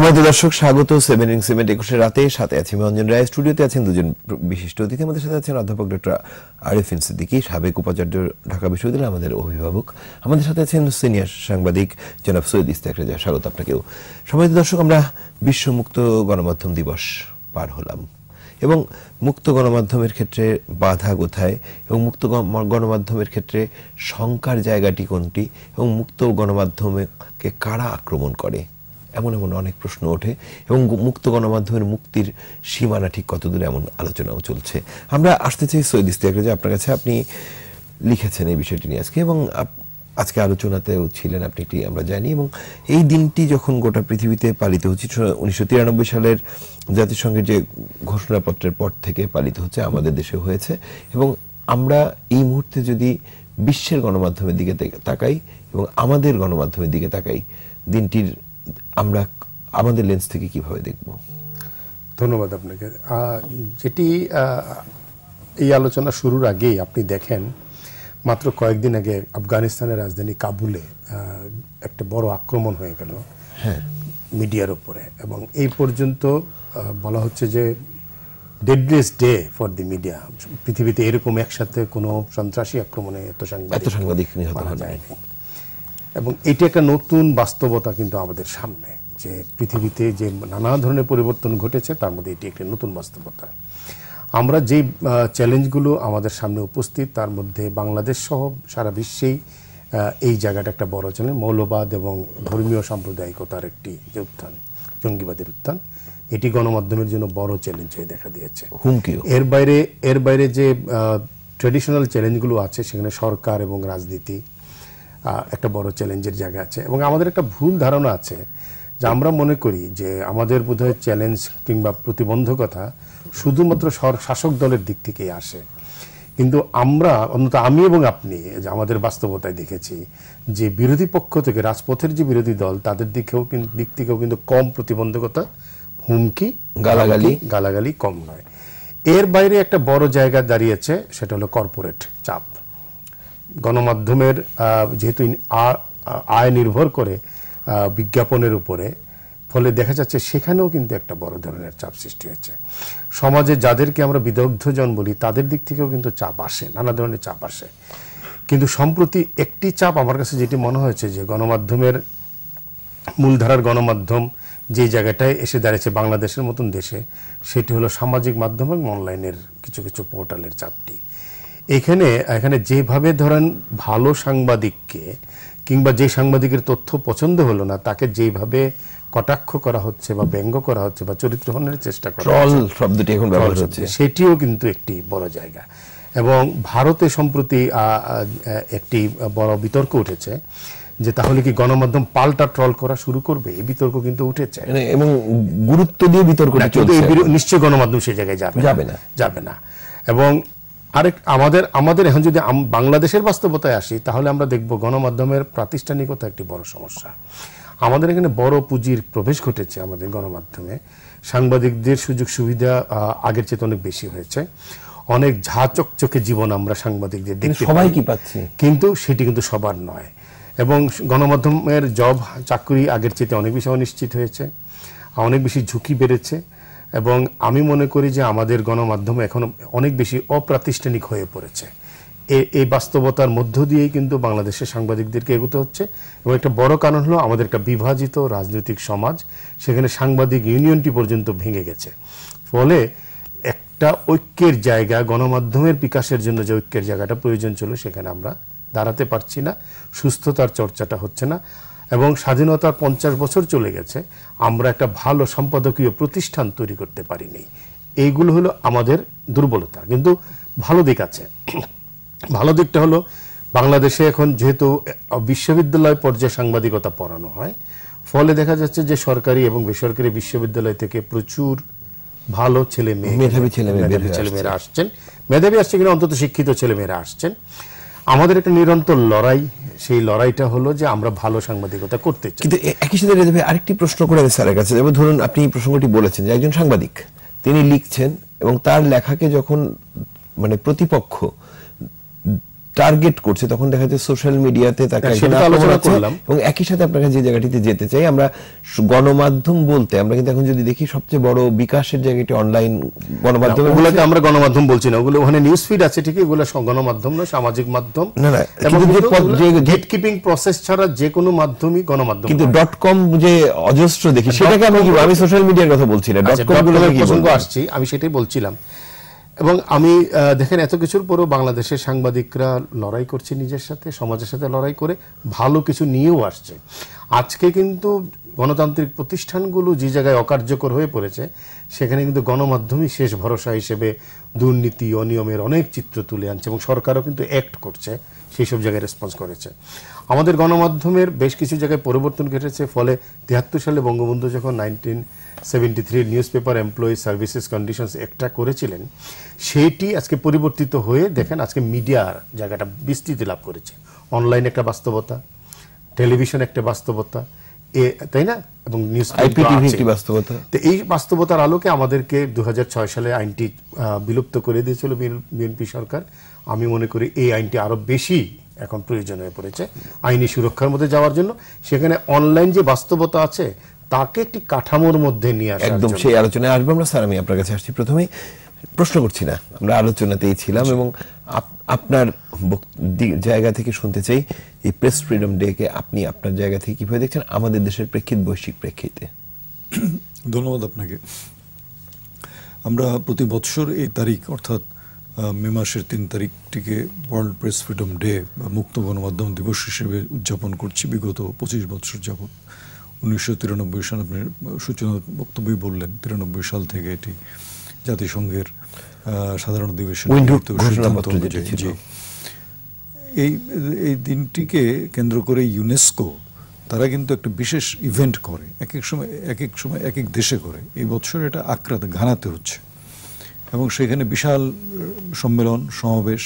সময় দর্শক স্বাগত সেভেন ইং সিমেন্ট একুশে রাতে সাথে আছি মঞ্জন রায় স্টুডিওতে আছেন দুজন বিশিষ্ট অতিথি আমাদের সাথে আছেন অধ্যাপক ডক্টর আরিফিন সিদ্দিকি সাবেক উপাচার্য ঢাকা বিশ্ববিদ্যালয় আমাদের অভিভাবক আমাদের সাথে আছেন সিনিয়র সাংবাদিক জনাব সৈয়দ ইস্তাক রেজা স্বাগত আপনাকেও সময় দর্শক আমরা বিশ্বমুক্ত গণমাধ্যম দিবস পার হলাম এবং মুক্ত গণমাধ্যমের ক্ষেত্রে বাধা কোথায় এবং মুক্ত গণমাধ্যমের ক্ষেত্রে শঙ্কার জায়গাটি কোনটি এবং মুক্ত গণমাধ্যমকে কারা আক্রমণ করে এমন এমন অনেক প্রশ্ন ওঠে এবং মুক্ত গণমাধ্যমের মুক্তির সীমানা ঠিক কতদূর এমন আলোচনাও চলছে আমরা আসতে চাই সৈয়দ ইস্তিয়াকরে যে আপনার কাছে আপনি লিখেছেন এই বিষয়টি নিয়ে আজকে এবং আজকে আলোচনাতেও ছিলেন আপনি একটি আমরা জানি এবং এই দিনটি যখন গোটা পৃথিবীতে পালিত হচ্ছে উনিশশো তিরানব্বই সালের জাতিসংঘের যে ঘোষণাপত্রের পর থেকে পালিত হচ্ছে আমাদের দেশে হয়েছে এবং আমরা এই মুহূর্তে যদি বিশ্বের গণমাধ্যমের দিকে তাকাই এবং আমাদের গণমাধ্যমের দিকে তাকাই দিনটির আমরা আমাদের লেন্স থেকে কিভাবে দেখব ধন্যবাদ আপনাকে যেটি এই আলোচনা শুরুর আগেই আপনি দেখেন মাত্র কয়েকদিন আগে আফগানিস্তানের রাজধানী কাবুলে একটা বড় আক্রমণ হয়ে গেল হ্যাঁ মিডিয়ার উপরে এবং এই পর্যন্ত বলা হচ্ছে যে deadliest day for the media পৃথিবীতে এরকম একসাথে কোনো সন্ত্রাসী আক্রমণে এত সাংবাদিক এত সাংবাদিক এবং এটি একটা নতুন বাস্তবতা কিন্তু আমাদের সামনে যে পৃথিবীতে যে নানা ধরনের পরিবর্তন ঘটেছে তার মধ্যে এটি একটি নতুন বাস্তবতা আমরা যে চ্যালেঞ্জগুলো আমাদের সামনে উপস্থিত তার মধ্যে বাংলাদেশ সহ সারা বিশ্বেই এই জায়গাটা একটা বড় চ্যালেঞ্জ মৌলবাদ এবং ধর্মীয় সাম্প্রদায়িকতার একটি যে উত্থান জঙ্গিবাদের উত্থান এটি গণমাধ্যমের জন্য বড় চ্যালেঞ্জ হয়ে দেখা দিয়েছে হুমকি এর বাইরে এর বাইরে যে ট্রেডিশনাল চ্যালেঞ্জগুলো আছে সেখানে সরকার এবং রাজনীতি একটা বড় চ্যালেঞ্জের জায়গা আছে এবং আমাদের একটা ভুল ধারণা আছে যে আমরা মনে করি যে আমাদের বোধহয় চ্যালেঞ্জ কিংবা প্রতিবন্ধকতা শুধুমাত্র শাসক দলের দিক থেকেই আসে কিন্তু আমরা অন্তত আমি এবং আপনি যে আমাদের বাস্তবতায় দেখেছি যে বিরোধী পক্ষ থেকে রাজপথের যে বিরোধী দল তাদের দিকেও কিন্তু দিক থেকেও কিন্তু কম প্রতিবন্ধকতা হুমকি গালাগালি গালাগালি কম নয় এর বাইরে একটা বড় জায়গা দাঁড়িয়েছে সেটা হলো কর্পোরেট চাপ গণমাধ্যমের যেহেতু আয় নির্ভর করে বিজ্ঞাপনের উপরে ফলে দেখা যাচ্ছে সেখানেও কিন্তু একটা বড় ধরনের চাপ সৃষ্টি হয়েছে সমাজে যাদেরকে আমরা বিদগ্ধজন বলি তাদের দিক থেকেও কিন্তু চাপ আসে নানা ধরনের চাপ আসে কিন্তু সম্প্রতি একটি চাপ আমার কাছে যেটি মনে হয়েছে যে গণমাধ্যমের মূলধারার গণমাধ্যম যে জায়গাটায় এসে দাঁড়িয়েছে বাংলাদেশের মতন দেশে সেটি হলো সামাজিক মাধ্যম এবং অনলাইনের কিছু কিছু পোর্টালের চাপটি এখানে এখানে যেভাবে ধরেন ভালো সাংবাদিককে কিংবা যে সাংবাদিকের তথ্য পছন্দ হলো না তাকে যেভাবে কটাক্ষ করা হচ্ছে বা ব্যঙ্গ করা হচ্ছে বা চরিত্রহনের চেষ্টা করা ট্রল শব্দটি এখন ব্যবহার হচ্ছে সেটিও কিন্তু একটি বড় জায়গা এবং ভারতে সম্প্রতি একটি বড় বিতর্ক উঠেছে যে তাহলে কি গণমাধ্যম পাল্টা ট্রল করা শুরু করবে এই বিতর্ক কিন্তু উঠেছে মানে এবং গুরুত্ব দিয়ে বিতর্ক নিশ্চয়ই গণমাধ্যম সে জায়গায় যাবে যাবে না যাবে না এবং আরেক আমাদের আমাদের এখন যদি বাংলাদেশের বাস্তবতায় আসি তাহলে আমরা দেখব গণমাধ্যমের প্রাতিষ্ঠানিকতা একটি বড় সমস্যা আমাদের এখানে বড় পুঁজির প্রবেশ ঘটেছে আমাদের গণমাধ্যমে সাংবাদিকদের সুযোগ সুবিধা আগের চেয়ে অনেক বেশি হয়েছে অনেক ঝা চকচকে জীবন আমরা সাংবাদিকদের দেখি সবাই কি পাচ্ছি কিন্তু সেটি কিন্তু সবার নয় এবং গণমাধ্যমের জব চাকরি আগের চেয়ে অনেক বেশি অনিশ্চিত হয়েছে অনেক বেশি ঝুঁকি বেড়েছে এবং আমি মনে করি যে আমাদের গণমাধ্যম এখন অনেক বেশি অপ্রাতিষ্ঠানিক হয়ে পড়েছে এই বাস্তবতার মধ্য দিয়েই কিন্তু বাংলাদেশের সাংবাদিকদেরকে এগোতে হচ্ছে এবং একটা বড় কারণ হলো আমাদের একটা বিভাজিত রাজনৈতিক সমাজ সেখানে সাংবাদিক ইউনিয়নটি পর্যন্ত ভেঙে গেছে ফলে একটা ঐক্যের জায়গা গণমাধ্যমের বিকাশের জন্য যে ঐক্যের জায়গাটা প্রয়োজন ছিল সেখানে আমরা দাঁড়াতে পারছি না সুস্থতার চর্চাটা হচ্ছে না এবং স্বাধীনতার পঞ্চাশ বছর চলে গেছে আমরা একটা ভালো সম্পাদকীয় প্রতিষ্ঠান তৈরি করতে পারিনি এইগুলো হলো আমাদের দুর্বলতা কিন্তু ভালো দিক আছে ভালো দিকটা হলো বাংলাদেশে এখন যেহেতু বিশ্ববিদ্যালয় পর্যায়ে সাংবাদিকতা পড়ানো হয় ফলে দেখা যাচ্ছে যে সরকারি এবং বেসরকারি বিশ্ববিদ্যালয় থেকে প্রচুর ভালো ছেলে মেয়ে মেধাবী ছেলে মেধাবী ছেলেমেয়েরা আসছেন মেধাবী আসছে কিনা অন্তত শিক্ষিত ছেলেমেয়েরা আসছেন আমাদের একটা নিরন্তর লড়াই সেই লড়াইটা হলো যে আমরা ভালো সাংবাদিকতা করতে চাই কিন্তু একই সাথে রেজাভে আরেকটি প্রশ্ন করে স্যারের কাছে যেমন ধরুন আপনি এই প্রসঙ্গটি বলেছেন যে একজন সাংবাদিক তিনি লিখছেন এবং তার লেখাকে যখন মানে প্রতিপক্ষ টার্গেট করছে তখন দেখা যাচ্ছে সোশ্যাল মিডিয়াতে তাকে আলোচনা করলাম এবং একই সাথে আপনার যে জায়গাটিতে যেতে চাই আমরা গণমাধ্যম বলতে আমরা কিন্তু এখন যদি দেখি সবচেয়ে বড় বিকাশের জায়গাটি অনলাইন গণমাধ্যম ওগুলোকে আমরা গণমাধ্যম বলছি না ওগুলো ওখানে নিউজ ফিড আছে ঠিকই ওগুলো গণমাধ্যম না সামাজিক মাধ্যম না না গেট কিপিং প্রসেস ছাড়া যে কোনো মাধ্যমই গণমাধ্যম কিন্তু ডট কম যে অজস্র দেখি সেটাকে আমি আমি সোশ্যাল মিডিয়ার কথা বলছি না ডট কম গুলো আসছি আমি সেটাই বলছিলাম এবং আমি দেখেন এত কিছুর পরেও বাংলাদেশের সাংবাদিকরা লড়াই করছে নিজের সাথে সমাজের সাথে লড়াই করে ভালো কিছু নিয়েও আসছে আজকে কিন্তু গণতান্ত্রিক প্রতিষ্ঠানগুলো যে জায়গায় অকার্যকর হয়ে পড়েছে সেখানে কিন্তু গণমাধ্যমই শেষ ভরসা হিসেবে দুর্নীতি অনিয়মের অনেক চিত্র তুলে আনছে এবং সরকারও কিন্তু অ্যাক্ট করছে সেই সব জায়গায় রেসপন্স করেছে আমাদের গণমাধ্যমের বেশ কিছু জায়গায় পরিবর্তন ঘটেছে ফলে তিয়াত্তর সালে বঙ্গবন্ধু যখন nineteen seventy three newspaper employee services conditions একটা করেছিলেন সেইটি আজকে পরিবর্তিত হয়ে দেখেন আজকে মিডিয়ার জায়গাটা বিস্তৃতি লাভ করেছে অনলাইন একটা বাস্তবতা টেলিভিশন একটা বাস্তবতা এ তাই না এবং নিউজ বাস্তবতা তো এই বাস্তবতার আলোকে আমাদেরকে দু সালে আইনটি বিলুপ্ত করে দিয়েছিল বিএনপি সরকার আমি মনে করি এই আইনটি আরও বেশি এখন প্রয়োজন হয়ে পড়েছে আইনি সুরক্ষার মধ্যে যাওয়ার জন্য সেখানে অনলাইন যে বাস্তবতা আছে তাকে একটি কাঠামোর মধ্যে নিয়ে আসা একদম সেই আলোচনায় আসবো আমরা স্যার আমি আপনার কাছে আসছি প্রথমে প্রশ্ন করছি না আমরা আলোচনাতেই ছিলাম আচ্ছা। এবং আপনার জায়গা থেকে শুনতে চাই এই প্রেস ফ্রিডম ডেকে আপনি আপনার জায়গা থেকে কিভাবে দেখছেন আমাদের দেশের প্রেক্ষিত বৈশ্বিক প্রেক্ষিতে ধন্যবাদ আপনাকে আমরা প্রতি বছর এই তারিখ অর্থাৎ মে মাসের তিন তারিখটিকে ওয়ার্ল্ড প্রেস ফ্রিডম ডে বা মুক্ত গণমাধ্যম দিবস হিসেবে উদযাপন করছি বিগত পঁচিশ বছর যাবত উনিশশো আপনি সূচনা বক্তব্যই বললেন তিরানব্বই সাল থেকে এটি জাতিসংঘের সাধারণ অধিবেশন এই এই দিনটিকে কেন্দ্র করে ইউনেস্কো তারা কিন্তু একটা বিশেষ ইভেন্ট করে এক এক সময় এক এক সময় এক এক দেশে করে এই বছর এটা আক্রাতে ঘানাতে হচ্ছে এবং সেখানে বিশাল সম্মেলন সমাবেশ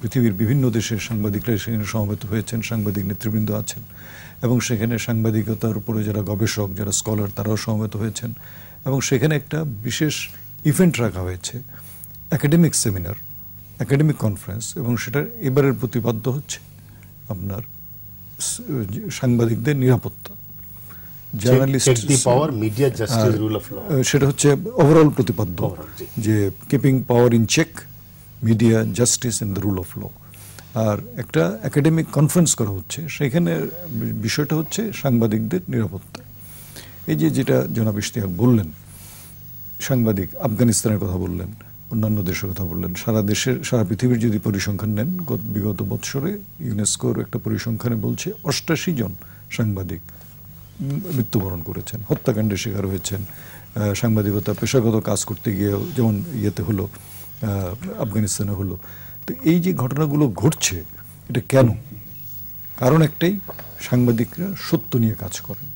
পৃথিবীর বিভিন্ন দেশের সাংবাদিকরা সেখানে সমবেত হয়েছেন সাংবাদিক নেতৃবৃন্দ আছেন এবং সেখানে সাংবাদিকতার উপরে যারা গবেষক যারা স্কলার তারাও সমবেত হয়েছেন এবং সেখানে একটা বিশেষ ইভেন্ট রাখা হয়েছে একাডেমিক সেমিনার একাডেমিক কনফারেন্স এবং সেটার এবারের প্রতিপাদ্য হচ্ছে আপনার সাংবাদিকদের নিরাপত্তা journalist power media justice rule of law সেটা হচ্ছে ওভারঅল প্রতিপাদ্য যে keeping power in check media justice in the rule of law আর একটা একাডেমিক কনফারেন্স করা হচ্ছে সেখানে বিষয়টা হচ্ছে সাংবাদিকদের নিরাপত্তা এই যে যেটা জনাব ইশতিয়াক বললেন সাংবাদিক আফগানিস্তানের কথা বললেন অন্যান্য দেশের কথা বললেন সারা দেশের সারা পৃথিবীর যদি পরিসংখ্যান নেন বিগত বৎসরে ইউনেস্কোর একটা পরিসংখ্যানে বলছে অষ্টাশি জন সাংবাদিক মৃত্যুবরণ করেছেন হত্যাকাণ্ডের শিকার হয়েছেন সাংবাদিকতা পেশাগত কাজ করতে গিয়ে যেমন ইয়েতে হলো আফগানিস্তানে হলো তো এই যে ঘটনাগুলো ঘটছে এটা কেন কারণ একটাই সাংবাদিকরা সত্য নিয়ে কাজ করেন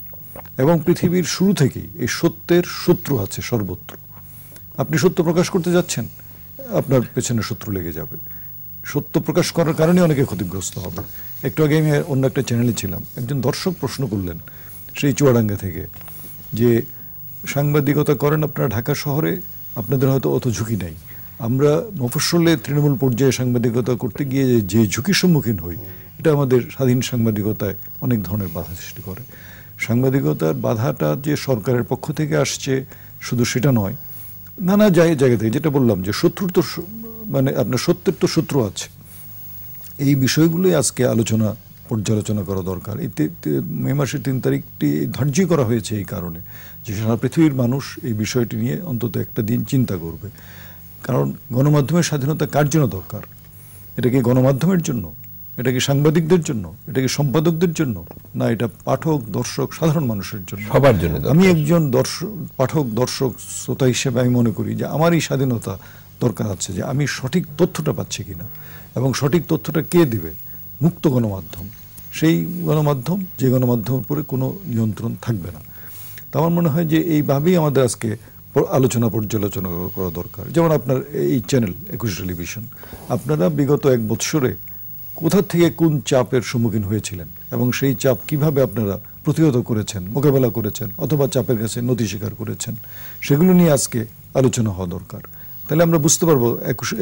এবং পৃথিবীর শুরু থেকেই এই সত্যের শত্রু আছে সর্বত্র আপনি সত্য প্রকাশ করতে যাচ্ছেন আপনার পেছনে শত্রু লেগে যাবে সত্য প্রকাশ করার কারণে অনেকে ক্ষতিগ্রস্ত হবে একটু আগে আমি অন্য একটা চ্যানেলে ছিলাম একজন দর্শক প্রশ্ন করলেন সেই চুয়াডাঙ্গা থেকে যে সাংবাদিকতা করেন আপনারা ঢাকা শহরে আপনাদের হয়তো অত ঝুঁকি নেই আমরা মফস্বলে তৃণমূল পর্যায়ে সাংবাদিকতা করতে গিয়ে যে ঝুঁকির সম্মুখীন হই এটা আমাদের স্বাধীন সাংবাদিকতায় অনেক ধরনের বাধা সৃষ্টি করে সাংবাদিকতার বাধাটা যে সরকারের পক্ষ থেকে আসছে শুধু সেটা নয় নানা জায়গা থেকে যেটা বললাম যে শত্রুর তো মানে আপনার সত্যের তো শত্রু আছে এই বিষয়গুলোই আজকে আলোচনা পর্যালোচনা করা দরকার এই মে মাসের তিন তারিখটি ধার্য করা হয়েছে এই কারণে যে সারা পৃথিবীর মানুষ এই বিষয়টি নিয়ে অন্তত একটা দিন চিন্তা করবে কারণ গণমাধ্যমের স্বাধীনতা কার জন্য দরকার এটা কি গণমাধ্যমের জন্য এটা কি সাংবাদিকদের জন্য এটা কি সম্পাদকদের জন্য না এটা পাঠক দর্শক সাধারণ মানুষের জন্য সবার জন্য আমি একজন দর্শক পাঠক দর্শক শ্রোতা হিসেবে আমি মনে করি যে আমার এই স্বাধীনতা দরকার আছে যে আমি সঠিক তথ্যটা পাচ্ছি কিনা এবং সঠিক তথ্যটা কে দিবে মুক্ত গণমাধ্যম সেই গণমাধ্যম যে গণমাধ্যমের উপরে কোনো নিয়ন্ত্রণ থাকবে না তো আমার মনে হয় যে এইভাবেই আমাদের আজকে আলোচনা পর্যালোচনা করা দরকার যেমন আপনার এই চ্যানেল একুশ টেলিভিশন আপনারা বিগত এক বৎসরে কোথা থেকে কোন চাপের সম্মুখীন হয়েছিলেন এবং সেই চাপ কিভাবে আপনারা প্রতিহত করেছেন মোকাবেলা করেছেন অথবা চাপের কাছে নথি স্বীকার করেছেন সেগুলো নিয়ে আজকে আলোচনা হওয়া দরকার তাহলে আমরা বুঝতে পারবো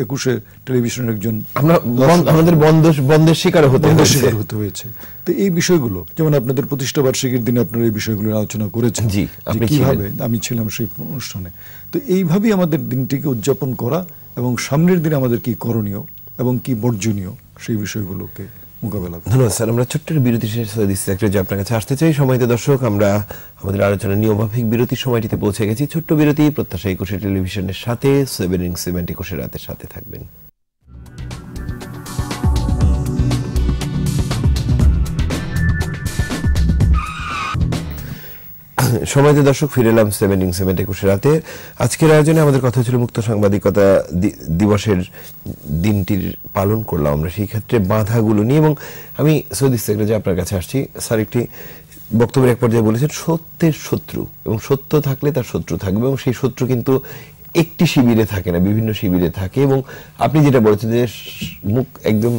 একুশে টেলিভিশনের একজন আমাদের বন্ধের শিকার হতে শিকার হতে হয়েছে তো এই বিষয়গুলো যেমন আপনাদের প্রতিষ্ঠা বার্ষিকীর দিনে আপনারা এই বিষয়গুলো আলোচনা করেছেন জি কিভাবে আমি ছিলাম সেই অনুষ্ঠানে তো এইভাবেই আমাদের দিনটিকে উদযাপন করা এবং সামনের দিনে আমাদের কি করণীয় এবং কি বর্জনীয় সেই বিষয়গুলোকে ধন্যবাদ স্যার আমরা ছোট্ট একটা বিরতির শেষে দিচ্ছি সেক্রেটারি আপনার কাছে আসতে চাই সময়তে দর্শক আমরা আমাদের আলোচনার নিয়মাফিক বিরতি সময়টিতে পৌঁছে গেছি ছোট্ট বিরতি প্রত্যাশা একুশে টেলিভিশনের সাথে সেভেন ইং সেভেন্টি একুশে রাতের সাথে থাকবেন সমাজের দর্শক ফিরে এলাম সেভেন ইং সেভেন একুশে রাতে আজকের আয়োজনে আমাদের কথা ছিল মুক্ত সাংবাদিকতা দিবসের দিনটির পালন করলাম আমরা সেই ক্ষেত্রে বাধাগুলো নিয়ে এবং আমি সৌদি যে আপনার কাছে আসছি স্যার একটি বক্তব্যের এক পর্যায়ে বলেছেন সত্যের শত্রু এবং সত্য থাকলে তার শত্রু থাকবে এবং সেই শত্রু কিন্তু একটি শিবিরে থাকে না বিভিন্ন শিবিরে থাকে এবং আপনি যেটা বলেছেন যে মুখ একদম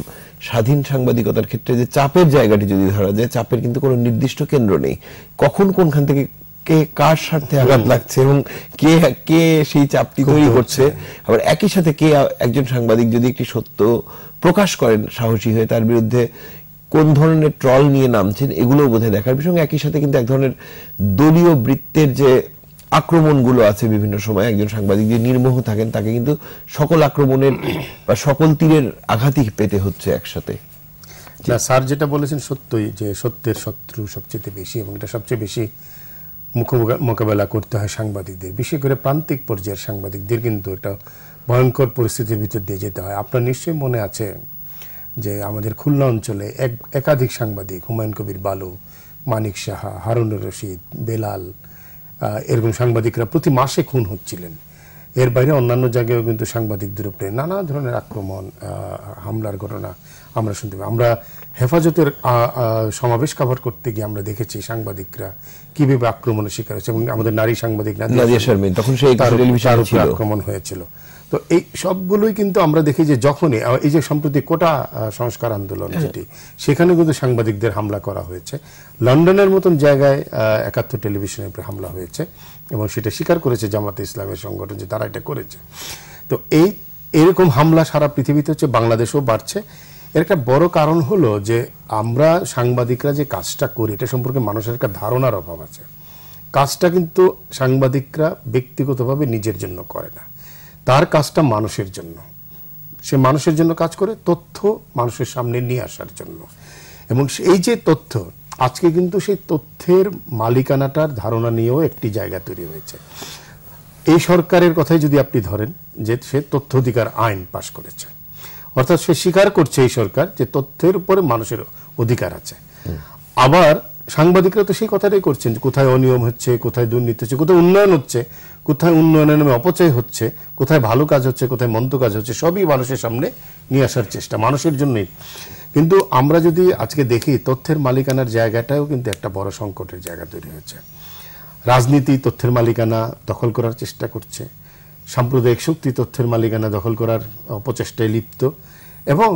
স্বাধীন সাংবাদিকতার ক্ষেত্রে যে চাপের জায়গাটি যদি ধরা যায় চাপের কিন্তু কোনো নির্দিষ্ট কেন্দ্র নেই কখন কোনখান থেকে কে কার স্বার্থে আঘাত লাগছে এবং কে কে সেই চাপটি তৈরি করছে হ্যাঁ। আবার একই সাথে কে একজন সাংবাদিক যদি একটি সত্য প্রকাশ করেন সাহসী হয়ে তার বিরুদ্ধে কোন ধরনের ট্রল নিয়ে নামছেন এগুলো বোধহয় দেখার বিষয় একই সাথে কিন্তু এক ধরনের দলীয় বৃত্তের যে আক্রমণগুলো আছে বিভিন্ন সময় একজন সাংবাদিক যে নির্মোহ থাকেন তাকে কিন্তু সকল আক্রমণের বা সকল তীরের আঘাতই পেতে হচ্ছে একসাথে স্যার যেটা বলেছেন সত্যই যে সত্যের শত্রু সবচেয়ে বেশি এবং এটা সবচেয়ে বেশি মোকাবেলা করতে হয় সাংবাদিকদের বিশেষ করে প্রান্তিক পর্যায়ের সাংবাদিকদের কিন্তু এটা ভয়ঙ্কর পরিস্থিতির ভিতর দিয়ে যেতে হয় আপনার নিশ্চয়ই মনে আছে যে আমাদের খুলনা অঞ্চলে এক একাধিক সাংবাদিক হুমায়ুন কবির বালু মানিক সাহা হারুনুর রশিদ বেলাল এরকম সাংবাদিকরা প্রতি মাসে খুন হচ্ছিলেন এর বাইরে অন্যান্য জায়গায়ও কিন্তু সাংবাদিকদের উপরে নানা ধরনের আক্রমণ হামলার ঘটনা আমরা শুনতে পাই আমরা হেফাজতের সমাবেশ কভার করতে গিয়ে আমরা দেখেছি সাংবাদিকরা কিভাবে আক্রমণের শিকার হয়েছে এবং আমাদের নারী সাংবাদিক তখন আক্রমণ হয়েছিল তো এই সবগুলোই কিন্তু আমরা দেখি যে যখনই এই যে সম্প্রতি কোটা সংস্কার আন্দোলন হ্যাঁ। যেটি সেখানে কিন্তু সাংবাদিকদের হামলা করা হয়েছে লন্ডনের মতন জায়গায় একাত্তর টেলিভিশনের উপরে হামলা হয়েছে এবং সেটা স্বীকার করেছে জামাতে ইসলামের সংগঠন যে তারা এটা করেছে তো এই এরকম হামলা সারা পৃথিবীতে হচ্ছে বাংলাদেশেও বাড়ছে এর একটা বড় কারণ হলো যে আমরা সাংবাদিকরা যে কাজটা করি এটা সম্পর্কে মানুষের একটা ধারণার অভাব আছে কাজটা কিন্তু সাংবাদিকরা ব্যক্তিগতভাবে নিজের জন্য করে না তার কাজটা মানুষের জন্য সে মানুষের জন্য কাজ করে তথ্য মানুষের সামনে নিয়ে আসার জন্য এবং এই যে তথ্য আজকে কিন্তু সেই তথ্যের মালিকানাটার ধারণা নিয়েও একটি জায়গা তৈরি হয়েছে এই সরকারের কথাই যদি আপনি ধরেন যে সে তথ্য অধিকার আইন পাশ করেছে অর্থাৎ সে স্বীকার করছে এই সরকার যে তথ্যের উপরে মানুষের অধিকার আছে আবার সাংবাদিকরা তো সেই কথাটাই করছেন কোথায় অনিয়ম হচ্ছে কোথায় দুর্নীতি হচ্ছে কোথায় উন্নয়ন হচ্ছে কোথায় উন্নয়নের নামে অপচয় হচ্ছে কোথায় ভালো কাজ হচ্ছে কোথায় মন্দ কাজ হচ্ছে সবই মানুষের সামনে নিয়ে আসার চেষ্টা মানুষের জন্যই কিন্তু আমরা যদি আজকে দেখি তথ্যের মালিকানার জায়গাটাও কিন্তু একটা বড় সংকটের জায়গা তৈরি হয়েছে রাজনীতি তথ্যের মালিকানা দখল করার চেষ্টা করছে সাম্প্রদায়িক শক্তি তথ্যের মালিকানা দখল করার অপচেষ্টায় লিপ্ত এবং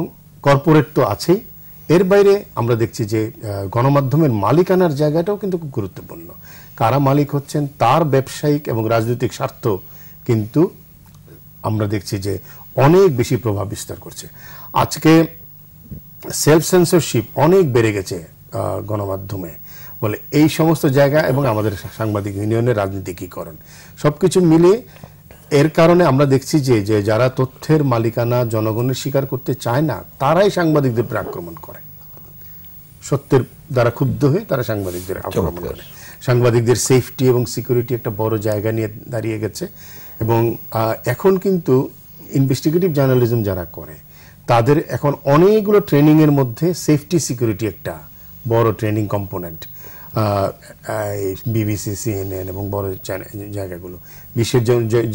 কর্পোরেট তো আছেই এর বাইরে আমরা দেখছি যে গণমাধ্যমের মালিকানার জায়গাটাও কিন্তু খুব গুরুত্বপূর্ণ কারা মালিক হচ্ছেন তার ব্যবসায়িক এবং রাজনৈতিক স্বার্থ কিন্তু আমরা দেখছি যে অনেক বেশি প্রভাব বিস্তার করছে আজকে সেলফ সেন্সরশিপ অনেক বেড়ে গেছে গণমাধ্যমে বলে এই সমস্ত জায়গা এবং আমাদের সাংবাদিক ইউনিয়নের রাজনীতিকীকরণ সব কিছু মিলে এর কারণে আমরা দেখছি যে যে যারা তথ্যের মালিকানা জনগণের স্বীকার করতে চায় না তারাই সাংবাদিকদের উপরে আক্রমণ করে সত্যের দ্বারা ক্ষুব্ধ হয়ে তারা সাংবাদিকদের আক্রমণ করে সাংবাদিকদের সেফটি এবং সিকিউরিটি একটা বড় জায়গা নিয়ে দাঁড়িয়ে গেছে এবং এখন কিন্তু ইনভেস্টিগেটিভ জার্নালিজম যারা করে তাদের এখন অনেকগুলো ট্রেনিংয়ের মধ্যে সেফটি সিকিউরিটি একটা বড় ট্রেনিং কম্পোনেন্ট বিবিসি সিএনএন এবং বড় জায়গাগুলো বিশ্বের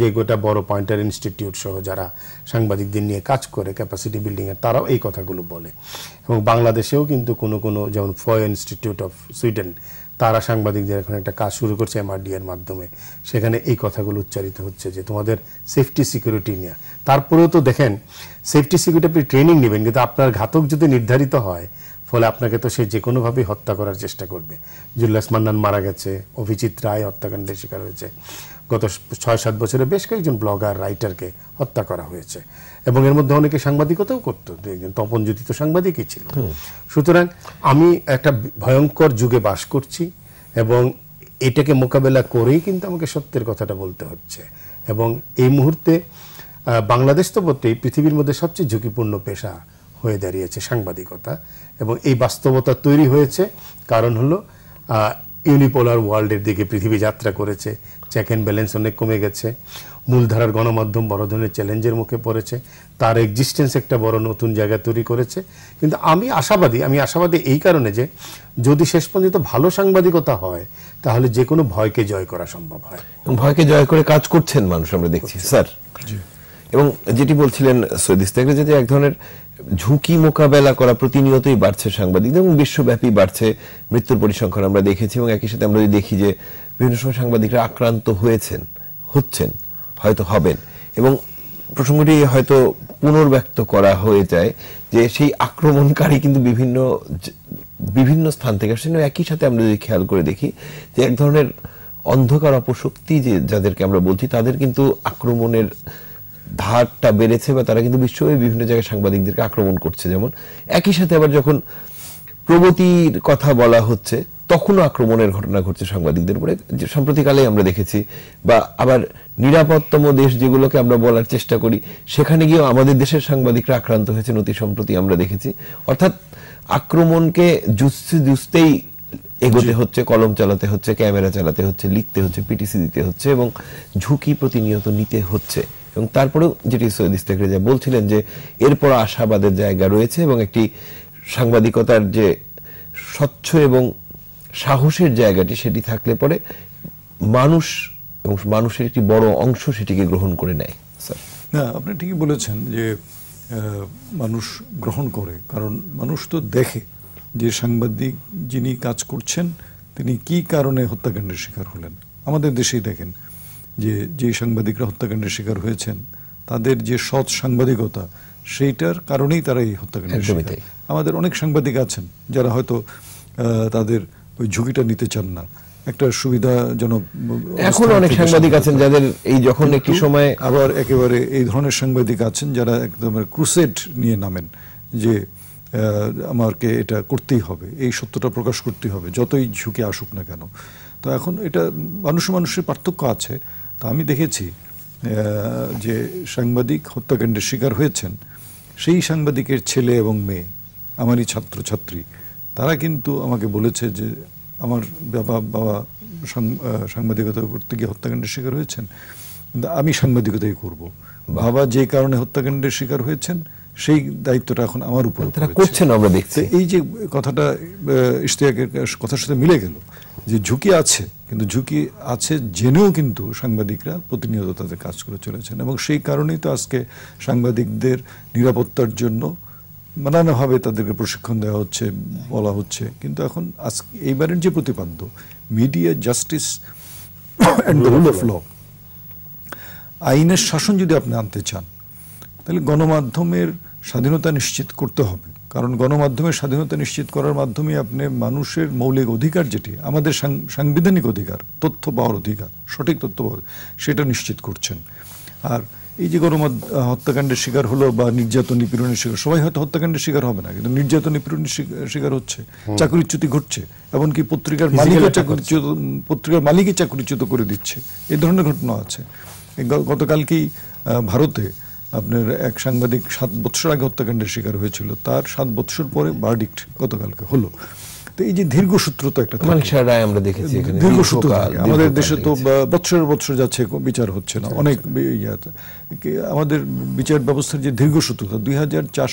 যে গোটা বড় পয়েন্টার ইনস্টিটিউট সহ যারা সাংবাদিকদের নিয়ে কাজ করে ক্যাপাসিটি বিল্ডিংয়ে তারাও এই কথাগুলো বলে এবং বাংলাদেশেও কিন্তু কোনো কোনো যেমন ফয় ইনস্টিটিউট অফ সুইডেন তারা সাংবাদিকদের এখন একটা কাজ শুরু করছে এমআরডি এর মাধ্যমে সেখানে এই কথাগুলো উচ্চারিত হচ্ছে যে তোমাদের সেফটি সিকিউরিটি নিয়ে তারপরেও তো দেখেন সেফটি সিকিউরিটি আপনি ট্রেনিং নেবেন কিন্তু আপনার ঘাতক যদি নির্ধারিত হয় ফলে আপনাকে তো সে যে কোনোভাবেই হত্যা করার চেষ্টা করবে জুল্লাস মান্নান মারা গেছে অভিজিৎ রায় হত্যাকাণ্ডের শিকার হয়েছে গত ছয় সাত বছরে বেশ কয়েকজন ব্লগার রাইটারকে হত্যা করা হয়েছে এবং এর মধ্যে অনেকে সাংবাদিকতাও করতো দু একজন জ্যোতি তো সাংবাদিকই ছিল সুতরাং আমি একটা ভয়ঙ্কর যুগে বাস করছি এবং এটাকে মোকাবেলা করেই কিন্তু আমাকে সত্যের কথাটা বলতে হচ্ছে এবং এই মুহূর্তে বাংলাদেশ তো বলতে পৃথিবীর মধ্যে সবচেয়ে ঝুঁকিপূর্ণ পেশা হয়ে দাঁড়িয়েছে সাংবাদিকতা এবং এই বাস্তবতা তৈরি হয়েছে কারণ হলো ইউনিপোলার ওয়ার্ল্ডের দিকে পৃথিবী যাত্রা করেছে চেক অ্যান্ড ব্যালেন্স অনেক কমে গেছে মূলধারার গণমাধ্যম বড় ধরনের চ্যালেঞ্জের মুখে পড়েছে তার এক্সিস্টেন্স একটা বড় নতুন জায়গা তৈরি করেছে কিন্তু আমি আশাবাদী আমি আশাবাদী এই কারণে যে যদি শেষ পর্যন্ত ভালো সাংবাদিকতা হয় তাহলে যে কোনো ভয়কে জয় করা সম্ভব হয় ভয়কে জয় করে কাজ করছেন মানুষ আমরা দেখছি স্যার এবং যেটি বলছিলেন সৈয়দ ইস্তাকরে যে এক ধরনের ঝুঁকি মোকাবেলা করা প্রতিনিয়তই বাড়ছে সাংবাদিক এবং বিশ্বব্যাপী বাড়ছে মৃত্যুর পরিসংখ্যান আমরা দেখেছি এবং একই সাথে আমরা যদি দেখি যে বিভিন্ন সময় সাংবাদিকরা আক্রান্ত হয়েছেন হচ্ছেন হয়তো হবেন এবং প্রসঙ্গটি হয়তো পুনর্ব্যক্ত করা হয়ে যায় যে সেই আক্রমণকারী কিন্তু বিভিন্ন বিভিন্ন স্থান থেকে আসছেন একই সাথে আমরা যদি খেয়াল করে দেখি যে এক ধরনের অন্ধকার অপশক্তি যে যাদেরকে আমরা বলছি তাদের কিন্তু আক্রমণের ধারটা বেড়েছে বা তারা কিন্তু বিশ্বব্যাপী বিভিন্ন জায়গায় সাংবাদিকদেরকে আক্রমণ করছে যেমন একই সাথে আবার যখন প্রগতির কথা বলা হচ্ছে তখনও আক্রমণের ঘটনা ঘটছে সাংবাদিকদের উপরে সম্প্রতিকালে আমরা দেখেছি বা আবার নিরাপত্তম দেশ যেগুলোকে আমরা বলার চেষ্টা করি সেখানে গিয়েও আমাদের দেশের সাংবাদিকরা আক্রান্ত হয়েছে অতি সম্প্রতি আমরা দেখেছি অর্থাৎ আক্রমণকে জুজতে জুজতেই এগোতে হচ্ছে কলম চালাতে হচ্ছে ক্যামেরা চালাতে হচ্ছে লিখতে হচ্ছে পিটিসি দিতে হচ্ছে এবং ঝুঁকি প্রতিনিয়ত নিতে হচ্ছে এবং তারপরেও যেটি সৈয়দ ইস্তেক রেজা বলছিলেন যে এরপর আশাবাদের জায়গা রয়েছে এবং একটি সাংবাদিকতার যে স্বচ্ছ এবং সাহসের জায়গাটি সেটি থাকলে পরে মানুষ এবং মানুষের একটি বড় অংশ সেটিকে গ্রহণ করে নেয় স্যার না আপনি ঠিকই বলেছেন যে মানুষ গ্রহণ করে কারণ মানুষ তো দেখে যে সাংবাদিক যিনি কাজ করছেন তিনি কি কারণে হত্যাকাণ্ডের শিকার হলেন আমাদের দেশেই দেখেন যে যে সাংবাদিকরা হত্যাকাণ্ডের শিকার হয়েছেন তাদের যে সৎ সাংবাদিকতা সেইটার কারণেই তারা এই হত্যাকাণ্ডের শিকার আমাদের অনেক সাংবাদিক আছেন যারা হয়তো তাদের ওই ঝুঁকিটা নিতে চান না একটা সুবিধাজনক এখন অনেক সাংবাদিক আছেন যাদের এই যখন একটি সময় আবার একেবারে এই ধরনের সাংবাদিক আছেন যারা একদম ক্রুসেড নিয়ে নামেন যে আমাকে এটা করতেই হবে এই সত্যটা প্রকাশ করতেই হবে যতই ঝুঁকি আসুক না কেন তো এখন এটা মানুষ মানুষের পার্থক্য আছে তা আমি দেখেছি যে সাংবাদিক হত্যাকাণ্ডের শিকার হয়েছেন সেই সাংবাদিকের ছেলে এবং মেয়ে আমারই ছাত্রছাত্রী তারা কিন্তু আমাকে বলেছে যে আমার বাবা বাবা সাংবাদিকতা করতে গিয়ে হত্যাকাণ্ডের শিকার হয়েছেন আমি সাংবাদিকতাই করব বাবা যে কারণে হত্যাকাণ্ডের শিকার হয়েছেন সেই দায়িত্বটা এখন আমার উপর তারা করছেন আমরা দেখছি এই যে কথাটা ইশতিয়াকের কথার সাথে মিলে গেল যে ঝুঁকি আছে কিন্তু ঝুঁকি আছে জেনেও কিন্তু সাংবাদিকরা প্রতিনিয়ত তাদের কাজ করে চলেছেন এবং সেই কারণেই তো আজকে সাংবাদিকদের নিরাপত্তার জন্য নানাভাবে তাদেরকে প্রশিক্ষণ দেওয়া হচ্ছে বলা হচ্ছে কিন্তু এখন আজকে এইবারের যে প্রতিপাদ্য media justice and rule of law আইনের শাসন যদি আপনি আনতে চান তাহলে গণমাধ্যমের স্বাধীনতা নিশ্চিত করতে হবে কারণ গণমাধ্যমের স্বাধীনতা নিশ্চিত করার মাধ্যমে আপনি মানুষের মৌলিক অধিকার যেটি আমাদের সাংবিধানিক অধিকার তথ্য পাওয়ার অধিকার সঠিক তথ্য পাওয়ার সেটা নিশ্চিত করছেন আর এই যে গণমাধ্য হত্যাকাণ্ডের শিকার হলো বা নির্যাতন নিপীড়নের শিকার সবাই হয়তো হত্যাকাণ্ডের শিকার হবে না কিন্তু নির্যাতন নিপীড়নের শিকার হচ্ছে চাকরিচ্যুতি ঘটছে এমনকি পত্রিকার মালিক চাকরিচ্যুত পত্রিকার মালিকই চাকরিচ্যুত করে দিচ্ছে এই ধরনের ঘটনা আছে গতকালকেই ভারতে আপনার এক সাংবাদিক সাত বছর আগে হত্যাকাণ্ডের শিকার হয়েছিল তার সাত বছর পরে বার্ডিক্ট গতকালকে হলো তো এই যে একটা আমরা দেখেছি আমাদের দেশে তো বছর যাচ্ছে বিচার হচ্ছে না আচ্ছা, অনেক আচ্ছা। ইয়ে আমাদের বিচার ব্যবস্থার যে দীর্ঘসূত্রতা দুই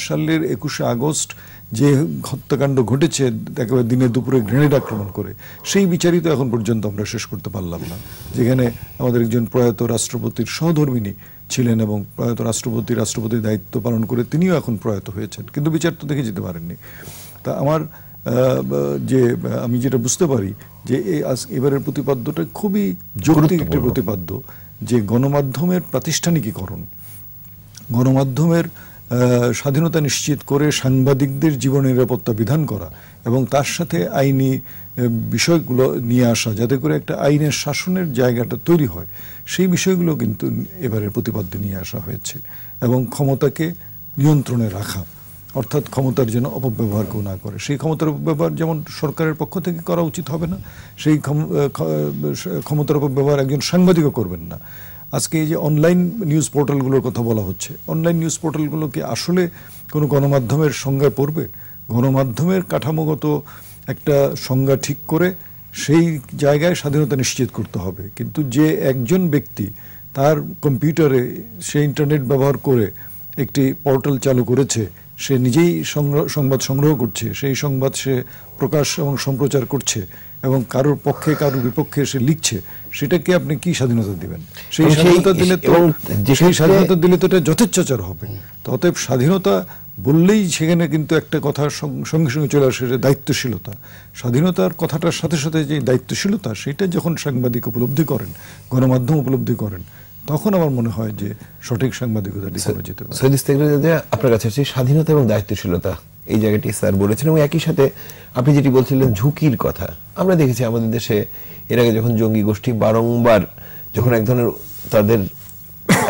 সালের একুশে আগস্ট যে হত্যাকাণ্ড ঘটেছে একেবারে দিনে দুপুরে গ্রেনেড আক্রমণ করে সেই বিচারই তো এখন পর্যন্ত আমরা শেষ করতে পারলাম না যেখানে আমাদের একজন প্রয়াত রাষ্ট্রপতির সহধর্মিনী ছিলেন এবং প্রয়াত রাষ্ট্রপতি রাষ্ট্রপতির দায়িত্ব পালন করে তিনিও এখন প্রয়াত হয়েছেন কিন্তু বিচার তো দেখে যেতে পারেননি তা আমার যে আমি যেটা বুঝতে পারি যে এবারের প্রতিপাদ্যটা খুবই জরুরি একটি প্রতিপাদ্য যে গণমাধ্যমের প্রাতিষ্ঠানিকীকরণ গণমাধ্যমের স্বাধীনতা নিশ্চিত করে সাংবাদিকদের জীবন নিরাপত্তা বিধান করা এবং তার সাথে আইনি বিষয়গুলো নিয়ে আসা যাতে করে একটা আইনের শাসনের জায়গাটা তৈরি হয় সেই বিষয়গুলো কিন্তু এবারের প্রতিপাদ্য নিয়ে আসা হয়েছে এবং ক্ষমতাকে নিয়ন্ত্রণে রাখা অর্থাৎ ক্ষমতার যেন অপব্যবহার কেউ না করে সেই ক্ষমতার অপব্যবহার যেমন সরকারের পক্ষ থেকে করা উচিত হবে না সেই ক্ষমতার অপব্যবহার একজন সাংবাদিকও করবেন না আজকে এই যে অনলাইন নিউজ পোর্টালগুলোর কথা বলা হচ্ছে অনলাইন নিউজ পোর্টালগুলো কি আসলে কোনো গণমাধ্যমের সংজ্ঞায় পড়বে গণমাধ্যমের কাঠামোগত একটা সংজ্ঞা ঠিক করে সেই জায়গায় স্বাধীনতা নিশ্চিত করতে হবে কিন্তু যে একজন ব্যক্তি তার কম্পিউটারে সে ইন্টারনেট ব্যবহার করে একটি পোর্টাল চালু করেছে সে নিজেই সংবাদ সংগ্রহ করছে সেই সংবাদ সে প্রকাশ এবং সম্প্রচার করছে এবং কারোর পক্ষে কারোর বিপক্ষে সে লিখছে সেটাকে আপনি কি স্বাধীনতা দিবেন সেই স্বাধীনতা দিলে তো সেই স্বাধীনতা দিলে তো এটা যথেচ্ছাচার হবে অতএব স্বাধীনতা বললেই সেখানে কিন্তু একটা কথা সঙ্গে সঙ্গে চলে আসে যে দায়িত্বশীলতা স্বাধীনতার কথাটার সাথে সাথে যে দায়িত্বশীলতা সেটা যখন সাংবাদিক উপলব্ধি করেন গণমাধ্যম উপলব্ধি করেন তখন আমার মনে হয় যে সঠিক সাংবাদিকতা আপনার কাছে স্বাধীনতা এবং দায়িত্বশীলতা এই জায়গাটি স্যার বলেছেন এবং একই সাথে আপনি যেটি বলছিলেন ঝুঁকির কথা আমরা দেখেছি আমাদের দেশে এর আগে যখন জঙ্গি গোষ্ঠী বারংবার যখন এক ধরনের তাদের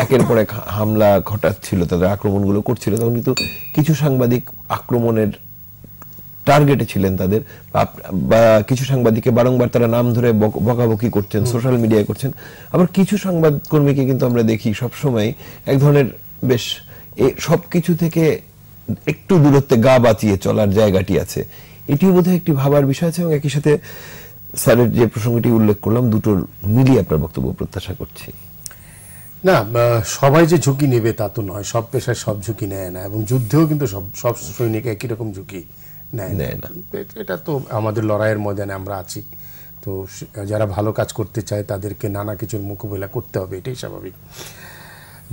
একের পর এক হামলা ঘটাচ্ছিল তাদের আক্রমণগুলো করছিল তখন কিন্তু কিছু সাংবাদিক আক্রমণের টার্গেটে ছিলেন তাদের বা কিছু সাংবাদিককে বারংবার তারা নাম ধরে বকাবকি করছেন সোশ্যাল মিডিয়ায় করছেন আবার কিছু সংবাদকর্মীকে কিন্তু আমরা দেখি সবসময় এক ধরনের বেশ সব কিছু থেকে একটু দূরত্বে গা বাঁচিয়ে চলার জায়গাটি আছে এটিও বোধহয় একটি ভাবার বিষয় আছে এবং একই সাথে স্যারের যে প্রসঙ্গটি উল্লেখ করলাম দুটোর মিলিয়ে আপনার বক্তব্য প্রত্যাশা করছি না সবাই যে ঝুঁকি নেবে তা তো নয় সব পেশায় সব ঝুঁকি নেয় না এবং যুদ্ধেও কিন্তু সব সব সৈনিক একই রকম ঝুঁকি নেয় না এটা তো আমাদের লড়াইয়ের ময়দানে আমরা আছি তো যারা ভালো কাজ করতে চায় তাদেরকে নানা কিছুর মোকাবিলা করতে হবে এটাই স্বাভাবিক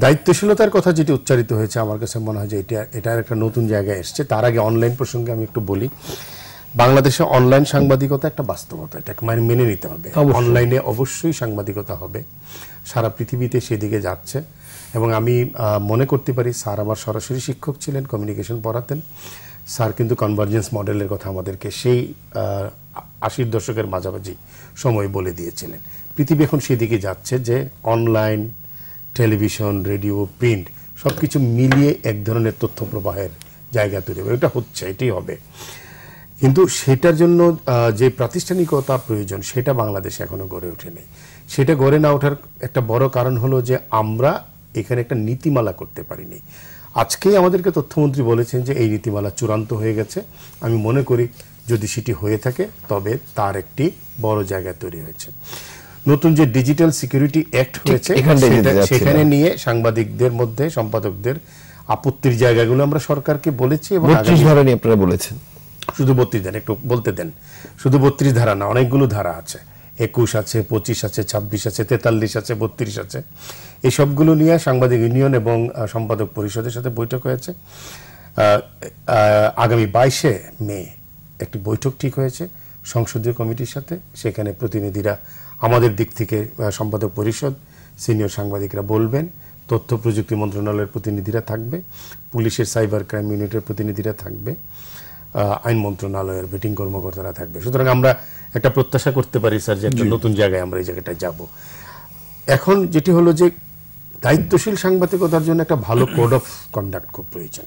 দায়িত্বশীলতার কথা যেটি উচ্চারিত হয়েছে আমার কাছে মনে হয় যে এটা এটার একটা নতুন জায়গায় এসছে তার আগে অনলাইন প্রসঙ্গে আমি একটু বলি বাংলাদেশে অনলাইন সাংবাদিকতা একটা বাস্তবতা এটাকে মানে মেনে নিতে হবে অনলাইনে অবশ্যই সাংবাদিকতা হবে সারা পৃথিবীতে সেদিকে যাচ্ছে এবং আমি মনে করতে পারি স্যার আমার সরাসরি শিক্ষক ছিলেন কমিউনিকেশন পড়াতেন স্যার কিন্তু কনভার্জেন্স মডেলের কথা আমাদেরকে সেই আশির দশকের মাঝামাঝি সময় বলে দিয়েছিলেন পৃথিবী এখন সেদিকে যাচ্ছে যে অনলাইন টেলিভিশন রেডিও প্রিন্ট সব কিছু মিলিয়ে এক ধরনের তথ্য প্রবাহের জায়গা তৈরি হবে এটা হচ্ছে এটাই হবে কিন্তু সেটার জন্য যে প্রাতিষ্ঠানিকতা প্রয়োজন সেটা বাংলাদেশে এখনও গড়ে ওঠেনি সেটা গড়ে না ওঠার একটা বড় কারণ হলো যে আমরা এখানে একটা নীতিমালা করতে পারিনি আজকেই আমাদেরকে তথ্যমন্ত্রী বলেছেন যে এই নীতিমালা চূড়ান্ত হয়ে গেছে আমি মনে করি যদি সেটি হয়ে থাকে তবে তার একটি বড় জায়গা তৈরি হয়েছে নতুন যে ডিজিটাল সিকিউরিটি অ্যাক্ট হয়েছে সেখানে নিয়ে সাংবাদিকদের মধ্যে সম্পাদকদের আপত্তির জায়গাগুলো আমরা সরকারকে বলেছি এবং ধারা নিয়ে আপনারা বলেছেন শুধু বত্রিশ দেন একটু বলতে দেন শুধু বত্রিশ ধারা না অনেকগুলো ধারা আছে একুশ আছে পঁচিশ আছে ছাব্বিশ আছে তেতাল্লিশ আছে বত্রিশ আছে এইসবগুলো নিয়ে সাংবাদিক ইউনিয়ন এবং সম্পাদক পরিষদের সাথে বৈঠক হয়েছে আগামী বাইশে মে একটি বৈঠক ঠিক হয়েছে সংসদীয় কমিটির সাথে সেখানে প্রতিনিধিরা আমাদের দিক থেকে সম্পাদক পরিষদ সিনিয়র সাংবাদিকরা বলবেন তথ্য প্রযুক্তি মন্ত্রণালয়ের প্রতিনিধিরা থাকবে পুলিশের সাইবার ক্রাইম ইউনিটের প্রতিনিধিরা থাকবে আইন মন্ত্রণালয়ের ভিটিং কর্মকর্তারা থাকবে সুতরাং আমরা একটা প্রত্যাশা করতে পারি স্যার যে একটা নতুন জায়গায় আমরা এই জায়গাটায় যাব এখন যেটি হলো যে দায়িত্বশীল সাংবাদিকতার জন্য একটা ভালো কোড অফ কন্ডাক্ট খুব প্রয়োজন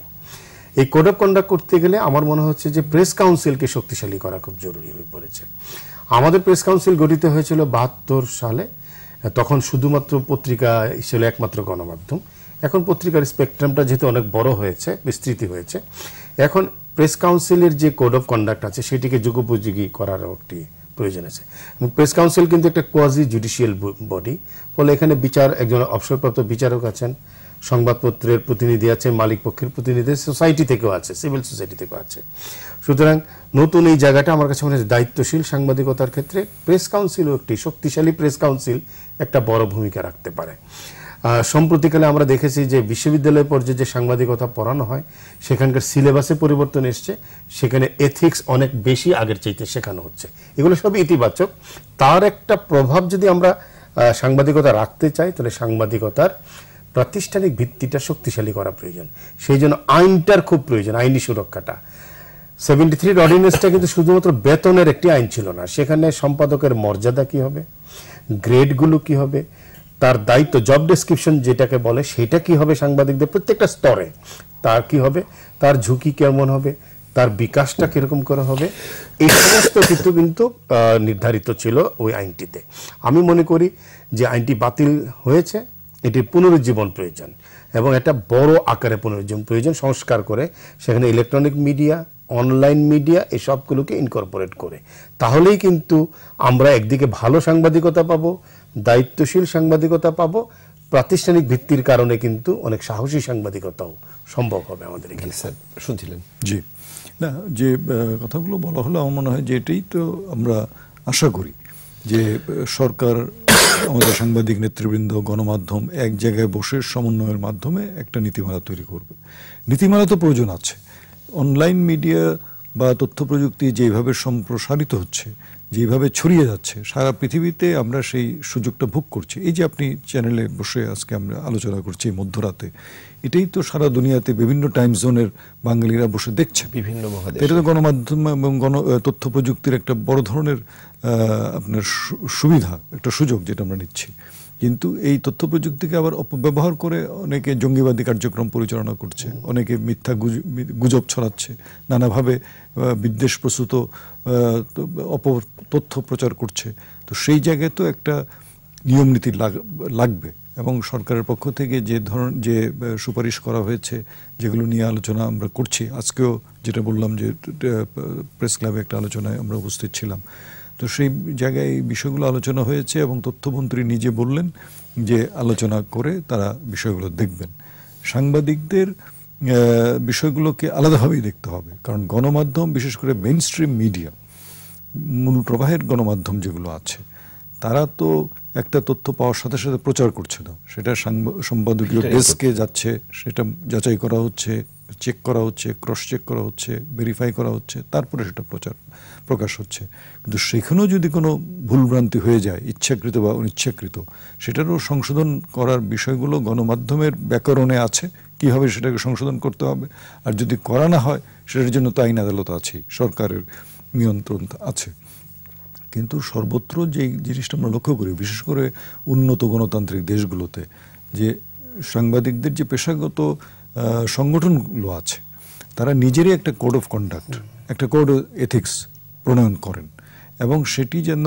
এই কোড অফ কন্ডাক্ট করতে গেলে আমার মনে হচ্ছে যে প্রেস কাউন্সিলকে শক্তিশালী করা খুব জরুরি হয়ে পড়েছে আমাদের প্রেস কাউন্সিল গঠিত হয়েছিল বাহাত্তর সালে তখন শুধুমাত্র পত্রিকা ছিল একমাত্র গণমাধ্যম এখন পত্রিকার স্পেকট্রামটা যেহেতু অনেক বড় হয়েছে বিস্তৃতি হয়েছে এখন প্রেস কাউন্সিলের যে কোড অফ কন্ডাক্ট আছে সেটিকে যুগোপযোগী করারও একটি প্রয়োজন আছে প্রেস কাউন্সিল কিন্তু একটা কোয়াজি জুডিশিয়াল বডি ফলে এখানে বিচার একজন অবসরপ্রাপ্ত বিচারক আছেন সংবাদপত্রের প্রতিনিধি আছে মালিক পক্ষের প্রতিনিধি সোসাইটি থেকেও আছে সিভিল সোসাইটি থেকেও আছে সুতরাং নতুন এই জায়গাটা আমার কাছে মনে হয় দায়িত্বশীল সাংবাদিকতার ক্ষেত্রে প্রেস কাউন্সিলও একটি শক্তিশালী প্রেস কাউন্সিল একটা বড় ভূমিকা রাখতে পারে সম্প্রতিকালে আমরা দেখেছি যে বিশ্ববিদ্যালয় পর্যায়ে যে সাংবাদিকতা পড়ানো হয় সেখানকার সিলেবাসে পরিবর্তন এসছে সেখানে এথিক্স অনেক বেশি আগের চাইতে শেখানো হচ্ছে এগুলো সবই ইতিবাচক তার একটা প্রভাব যদি আমরা সাংবাদিকতা রাখতে চাই তাহলে সাংবাদিকতার প্রাতিষ্ঠানিক ভিত্তিটা শক্তিশালী করা প্রয়োজন সেই জন্য আইনটার খুব প্রয়োজন আইনি সুরক্ষাটা সেভেন্টি থ্রির অর্ডিনেন্সটা কিন্তু শুধুমাত্র বেতনের একটি আইন ছিল না সেখানে সম্পাদকের মর্যাদা কি হবে গ্রেডগুলো কি হবে তার দায়িত্ব জব ডেসক্রিপশন যেটাকে বলে সেটা কি হবে সাংবাদিকদের প্রত্যেকটা স্তরে তার কি হবে তার ঝুঁকি কেমন হবে তার বিকাশটা কিরকম করে হবে এই সমস্ত কিন্তু কিন্তু নির্ধারিত ছিল ওই আইনটিতে আমি মনে করি যে আইনটি বাতিল হয়েছে এটির পুনরুজ্জীবন প্রয়োজন এবং এটা বড় আকারে পুনরুজ্জীবন প্রয়োজন সংস্কার করে সেখানে ইলেকট্রনিক মিডিয়া অনলাইন মিডিয়া এসবগুলোকে ইনকর্পোরেট করে তাহলেই কিন্তু আমরা একদিকে ভালো সাংবাদিকতা পাবো দায়িত্বশীল সাংবাদিকতা পাবো প্রাতিষ্ঠানিক ভিত্তির কারণে কিন্তু অনেক সাহসী সাংবাদিকতাও সম্ভব হবে আমাদের এখানে স্যার শুনছিলেন জি না যে কথাগুলো বলা হলো আমার মনে হয় যে এটাই তো আমরা আশা করি যে সরকার আমাদের সাংবাদিক নেতৃবৃন্দ গণমাধ্যম এক জায়গায় বসে সমন্বয়ের মাধ্যমে একটা নীতিমালা তৈরি করবে নীতিমালা তো প্রয়োজন আছে অনলাইন মিডিয়া বা তথ্য প্রযুক্তি যেভাবে সম্প্রসারিত হচ্ছে যেভাবে ছড়িয়ে যাচ্ছে সারা পৃথিবীতে আমরা সেই সুযোগটা ভোগ করছি এই যে আপনি চ্যানেলে বসে আজকে আমরা আলোচনা করছি মধ্যরাতে এটাই তো সারা দুনিয়াতে বিভিন্ন টাইম জোনের বাঙালিরা বসে দেখছে বিভিন্ন এটা তো গণমাধ্যম এবং গণ তথ্য প্রযুক্তির একটা বড় ধরনের আপনার সুবিধা একটা সুযোগ যেটা আমরা নিচ্ছি কিন্তু এই তথ্য প্রযুক্তিকে আবার অপব্যবহার করে অনেকে জঙ্গিবাদী কার্যক্রম পরিচালনা করছে অনেকে মিথ্যা গুজব ছড়াচ্ছে নানাভাবে বিদ্বেষ প্রসূত অপর তথ্য প্রচার করছে তো সেই জায়গায় তো একটা নিয়ম নীতি লাগবে এবং সরকারের পক্ষ থেকে যে ধরন যে সুপারিশ করা হয়েছে যেগুলো নিয়ে আলোচনা আমরা করছি আজকেও যেটা বললাম যে প্রেস ক্লাবে একটা আলোচনায় আমরা উপস্থিত ছিলাম তো সেই জায়গায় এই বিষয়গুলো আলোচনা হয়েছে এবং তথ্যমন্ত্রী নিজে বললেন যে আলোচনা করে তারা বিষয়গুলো দেখবেন সাংবাদিকদের বিষয়গুলোকে আলাদাভাবেই দেখতে হবে কারণ গণমাধ্যম বিশেষ করে মেইন স্ট্রিম মিডিয়া মূল প্রবাহের গণমাধ্যম যেগুলো আছে তারা তো একটা তথ্য পাওয়ার সাথে সাথে প্রচার করছে না সেটা সম্পাদকীয় ডেস্কে যাচ্ছে সেটা যাচাই করা হচ্ছে চেক করা হচ্ছে ক্রস চেক করা হচ্ছে ভেরিফাই করা হচ্ছে তারপরে সেটা প্রচার প্রকাশ হচ্ছে কিন্তু সেখানেও যদি কোনো ভুলভ্রান্তি হয়ে যায় ইচ্ছাকৃত বা অনিচ্ছাকৃত সেটারও সংশোধন করার বিষয়গুলো গণমাধ্যমের ব্যাকরণে আছে কীভাবে সেটাকে সংশোধন করতে হবে আর যদি করা না হয় সেটার জন্য তো আইন আদালত আছেই সরকারের নিয়ন্ত্রণ আছে কিন্তু সর্বত্র যে জিনিসটা আমরা লক্ষ্য করি বিশেষ করে উন্নত গণতান্ত্রিক দেশগুলোতে যে সাংবাদিকদের যে পেশাগত সংগঠনগুলো আছে তারা নিজেরই একটা কোড অফ কন্ডাক্ট একটা কোড এথিক্স প্রণয়ন করেন এবং সেটি যেন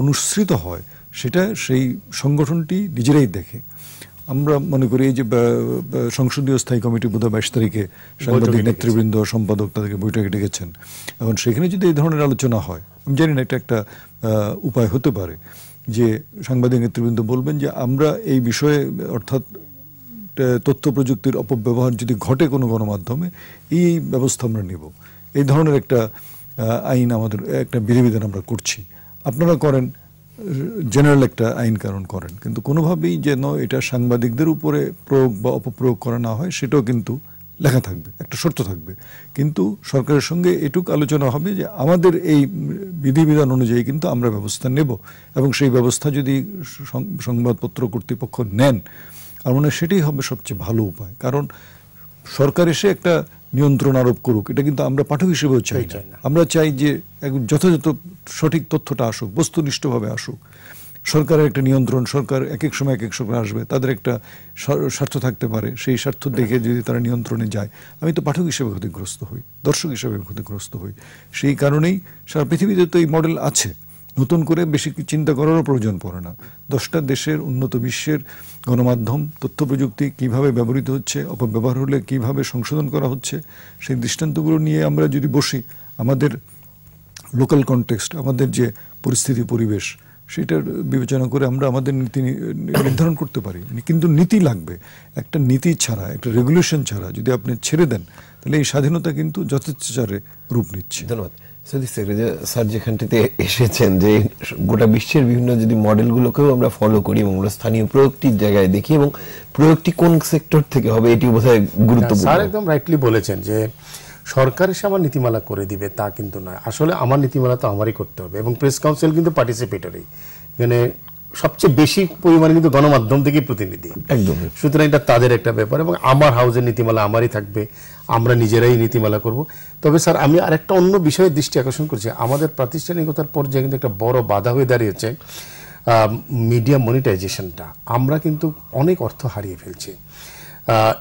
অনুসৃত হয় সেটা সেই সংগঠনটি নিজেরাই দেখে আমরা মনে করি এই যে সংসদীয় স্থায়ী কমিটি বোধ বাইশ তারিখে সাংবাদিক নেতৃবৃন্দ সম্পাদক তাদেরকে বৈঠকে ডেকেছেন এখন সেখানে যদি এই ধরনের আলোচনা হয় আমি জানি না এটা একটা উপায় হতে পারে যে সাংবাদিক নেতৃবৃন্দ বলবেন যে আমরা এই বিষয়ে অর্থাৎ তথ্য প্রযুক্তির অপব্যবহার যদি ঘটে কোনো গণমাধ্যমে এই ব্যবস্থা আমরা নিব এই ধরনের একটা আইন আমাদের একটা বিধিবিধান আমরা করছি আপনারা করেন জেনারেল একটা আইন কারণ করেন কিন্তু কোনোভাবেই যেন এটা সাংবাদিকদের উপরে প্রয়োগ বা অপপ্রয়োগ করা না হয় সেটাও কিন্তু লেখা থাকবে একটা শর্ত থাকবে কিন্তু সরকারের সঙ্গে এটুক আলোচনা হবে যে আমাদের এই বিধিবিধান অনুযায়ী কিন্তু আমরা ব্যবস্থা নেব এবং সেই ব্যবস্থা যদি সংবাদপত্র কর্তৃপক্ষ নেন আমার মনে হয় সেটাই হবে সবচেয়ে ভালো উপায় কারণ সরকার এসে একটা নিয়ন্ত্রণ আরোপ করুক এটা কিন্তু আমরা পাঠক হিসেবেও চাই না আমরা চাই যে যথাযথ সঠিক তথ্যটা আসুক বস্তুনিষ্ঠভাবে আসুক সরকারের একটা নিয়ন্ত্রণ সরকার এক এক সময় এক এক সময় আসবে তাদের একটা স্বার্থ থাকতে পারে সেই স্বার্থ দেখে যদি তারা নিয়ন্ত্রণে যায় আমি তো পাঠক হিসেবে ক্ষতিগ্রস্ত হই দর্শক হিসেবে ক্ষতিগ্রস্ত হই সেই কারণেই সারা পৃথিবীতে তো এই মডেল আছে নতুন করে বেশি চিন্তা করারও প্রয়োজন পড়ে না দশটা দেশের উন্নত বিশ্বের গণমাধ্যম তথ্য প্রযুক্তি কীভাবে ব্যবহৃত হচ্ছে অপব্যবহার হলে কীভাবে সংশোধন করা হচ্ছে সেই দৃষ্টান্তগুলো নিয়ে আমরা যদি বসি আমাদের লোকাল কনটেক্সট আমাদের যে পরিস্থিতি পরিবেশ সেটার বিবেচনা করে আমরা আমাদের নীতি নির্ধারণ করতে পারি কিন্তু নীতি লাগবে একটা নীতি ছাড়া একটা রেগুলেশন ছাড়া যদি আপনি ছেড়ে দেন তাহলে এই স্বাধীনতা কিন্তু যথেচ্ছাচারে রূপ নিচ্ছে ধন্যবাদ স্যার যেখানটিতে এসেছেন যে গোটা বিশ্বের বিভিন্ন যদি মডেলগুলোকেও আমরা ফলো করি এবং আমরা স্থানীয় প্রয়োগটির জায়গায় দেখি এবং প্রয়োগটি কোন সেক্টর থেকে হবে এটি গুরুত্বপূর্ণ স্যার একদম রাইটলি বলেছেন যে সরকার এসে আমার নীতিমালা করে দিবে তা কিন্তু নয় আসলে আমার নীতিমালা তো আমারই করতে হবে এবং প্রেস কাউন্সিল কিন্তু পার্টিসিপেটরি মানে সবচেয়ে বেশি পরিমাণে কিন্তু গণমাধ্যম থেকে প্রতিনিধি একদম সুতরাং এটা তাদের একটা ব্যাপার এবং আমার হাউসের নীতিমালা আমারই থাকবে আমরা নিজেরাই নীতিমালা করব তবে স্যার আমি আরেকটা অন্য বিষয়ে দৃষ্টি আকর্ষণ করছি আমাদের প্রাতিষ্ঠানিকতার পর্যায়ে কিন্তু একটা বড় বাধা হয়ে দাঁড়িয়েছে মিডিয়া মনিটাইজেশনটা আমরা কিন্তু অনেক অর্থ হারিয়ে ফেলছি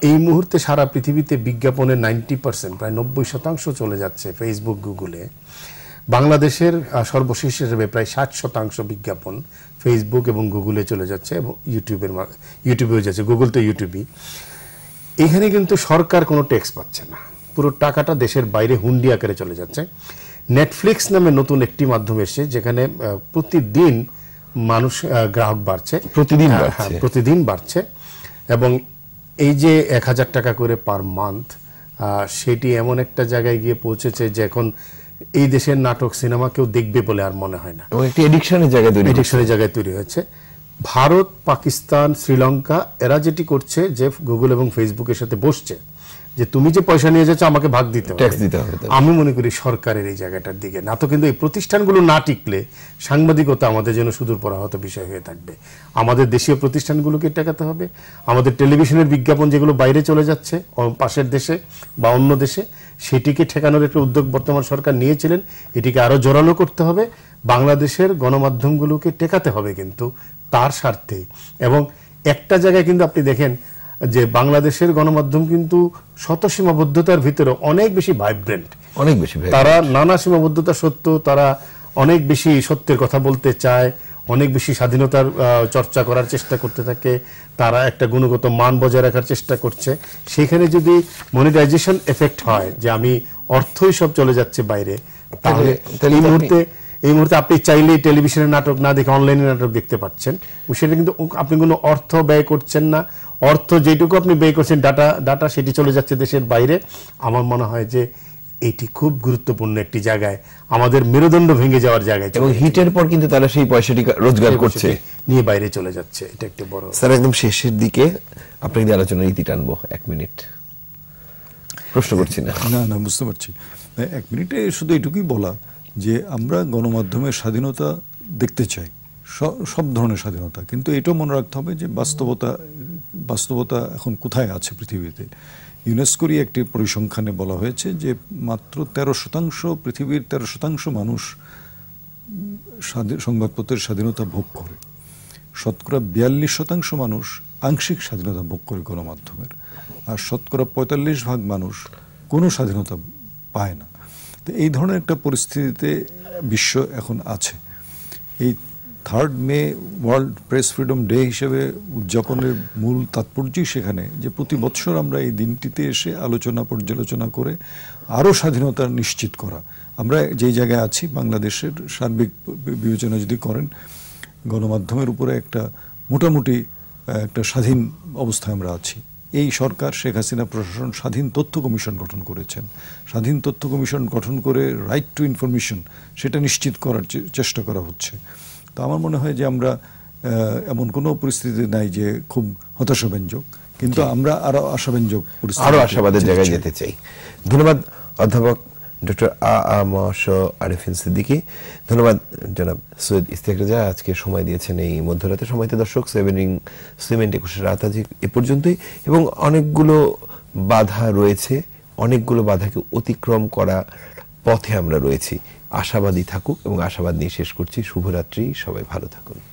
এই মুহূর্তে সারা পৃথিবীতে বিজ্ঞাপনের নাইনটি পার্সেন্ট প্রায় নব্বই শতাংশ চলে যাচ্ছে ফেসবুক গুগলে বাংলাদেশের সর্বশেষ হিসেবে প্রায় ষাট শতাংশ বিজ্ঞাপন ফেসবুক এবং গুগলে চলে যাচ্ছে এবং ইউটিউবের ইউটিউবেও যাচ্ছে গুগল তো ইউটিউবই এখানে কিন্তু সরকার কোনো ট্যাক্স পাচ্ছে না পুরো টাকাটা দেশের বাইরে হুন্ডি আকারে চলে যাচ্ছে নেটফ্লিক্স নামে নতুন একটি মাধ্যম এসছে যেখানে প্রতিদিন মানুষ গ্রাহক বাড়ছে প্রতিদিন হ্যাঁ, হ্যাঁ, প্রতিদিন বাড়ছে এবং এই যে এক হাজার টাকা করে পার মান্থ সেটি এমন একটা জায়গায় গিয়ে পৌঁছেছে যে এখন এই দেশের নাটক সিনেমা কেউ দেখবে বলে আর মনে হয় না এবং একটি এডিকশনের জায়গায় এডিকশনের জায়গায় তৈরি হয়েছে ভারত পাকিস্তান শ্রীলঙ্কা এরা যেটি করছে যে গুগল এবং ফেসবুকের সাথে বসছে যে তুমি যে পয়সা নিয়ে যাচ্ছ আমাকে ভাগ দিতে ট্যাক্স দিতে হবে আমি মনে করি সরকারের এই জায়গাটার দিকে না তো কিন্তু এই প্রতিষ্ঠানগুলো না টিকলে সাংবাদিকতা আমাদের জন্য সুদূর পরাহত বিষয় হয়ে থাকবে আমাদের দেশীয় প্রতিষ্ঠানগুলোকে টেকাতে হবে আমাদের টেলিভিশনের বিজ্ঞাপন যেগুলো বাইরে চলে যাচ্ছে পাশের দেশে বা অন্য দেশে সেটিকে ঠেকানোর একটি উদ্যোগ বর্তমান সরকার নিয়েছিলেন এটিকে আরও জোরালো করতে হবে বাংলাদেশের গণমাধ্যমগুলোকে টেকাতে হবে কিন্তু তার স্বার্থে এবং একটা জায়গায় কিন্তু আপনি দেখেন যে বাংলাদেশের গণমাধ্যম কিন্তু শত সীমাবদ্ধতার ভিতরে অনেক বেশি ভাইব্রেন্ট অনেক বেশি তারা নানা সীমাবদ্ধতা সত্ত্বেও তারা অনেক বেশি সত্যের কথা বলতে চায় অনেক বেশি স্বাধীনতার চর্চা করার চেষ্টা করতে থাকে তারা একটা গুণগত মান বজায় রাখার চেষ্টা করছে সেখানে যদি মনিটাইজেশন এফেক্ট হয় যে আমি অর্থই সব চলে যাচ্ছে বাইরে তাহলে এই মুহূর্তে এই মুহূর্তে আপনি চাইলেই টেলিভিশনে নাটক না দেখে অনলাইনে নাটক দেখতে পাচ্ছেন সেটা কিন্তু আপনি কোনো অর্থ ব্যয় করছেন না অর্থ যেটুকু আপনি ব্যয় করছেন ডাটা ডাটা সেটি চলে যাচ্ছে দেশের বাইরে আমার মনে হয় যে এটি খুব গুরুত্বপূর্ণ একটি জায়গায় আমাদের মেরুদণ্ড ভেঙে যাওয়ার জায়গায় এবং হিটের পর কিন্তু তারা সেই পয়সাটি রোজগার করছে নিয়ে বাইরে চলে যাচ্ছে এটা একটি বড় স্যার একদম শেষের দিকে আপনাকে দিয়ে আলোচনার ইতি টানবো এক মিনিট প্রশ্ন করছি না না না বুঝতে পারছি এক মিনিটে শুধু এটুকুই বলা যে আমরা গণমাধ্যমের স্বাধীনতা দেখতে চাই সব ধরনের স্বাধীনতা কিন্তু এটাও মনে রাখতে হবে যে বাস্তবতা বাস্তবতা এখন কোথায় আছে পৃথিবীতে ইউনেস্কোরই একটি পরিসংখ্যানে বলা হয়েছে যে মাত্র তেরো শতাংশ পৃথিবীর তেরো শতাংশ মানুষ সংবাদপত্রের স্বাধীনতা ভোগ করে শতকরা বিয়াল্লিশ শতাংশ মানুষ আংশিক স্বাধীনতা ভোগ করে গণমাধ্যমের আর শতকরা পঁয়তাল্লিশ ভাগ মানুষ কোনো স্বাধীনতা পায় না তো এই ধরনের একটা পরিস্থিতিতে বিশ্ব এখন আছে এই third May world press freedom day হিসেবে উদযাপনের মূল তাৎপর্যই সেখানে যে প্রতি বছর আমরা এই দিনটিতে এসে আলোচনা পর্যালোচনা করে আরও স্বাধীনতা নিশ্চিত করা আমরা যেই জায়গায় আছি বাংলাদেশের সার্বিক বিবেচনা যদি করেন গণমাধ্যমের উপরে একটা মোটামুটি একটা স্বাধীন অবস্থায় আমরা আছি এই সরকার শেখ হাসিনা প্রশাসন স্বাধীন তথ্য কমিশন গঠন করেছেন স্বাধীন তথ্য কমিশন গঠন করে রাইট টু ইনফরমেশন সেটা নিশ্চিত করার চেষ্টা করা হচ্ছে তো আমার মনে হয় যে আমরা এমন কোনো পরিস্থিতি নাই যে খুব হতাশাব্যঞ্জক কিন্তু আমরা আরো আশাব্যঞ্জক আরো আশাবাদের জায়গায় যেতে চাই ধন্যবাদ অধ্যাপক ডক্টর আ শ আরিফিন সিদ্দিকি ধন্যবাদ জনাব সৈয়দ ইস্তেক রাজা আজকে সময় দিয়েছেন এই মধ্যরাতে সময়তে দর্শক সেভেন রিং সিমেন্ট একুশে রাত আজ এ পর্যন্তই এবং অনেকগুলো বাধা রয়েছে অনেকগুলো বাধাকে অতিক্রম করা পথে আমরা রয়েছি আশাবাদী থাকুক এবং আশাবাদ নিয়ে শেষ করছি শুভরাত্রি সবাই ভালো থাকুন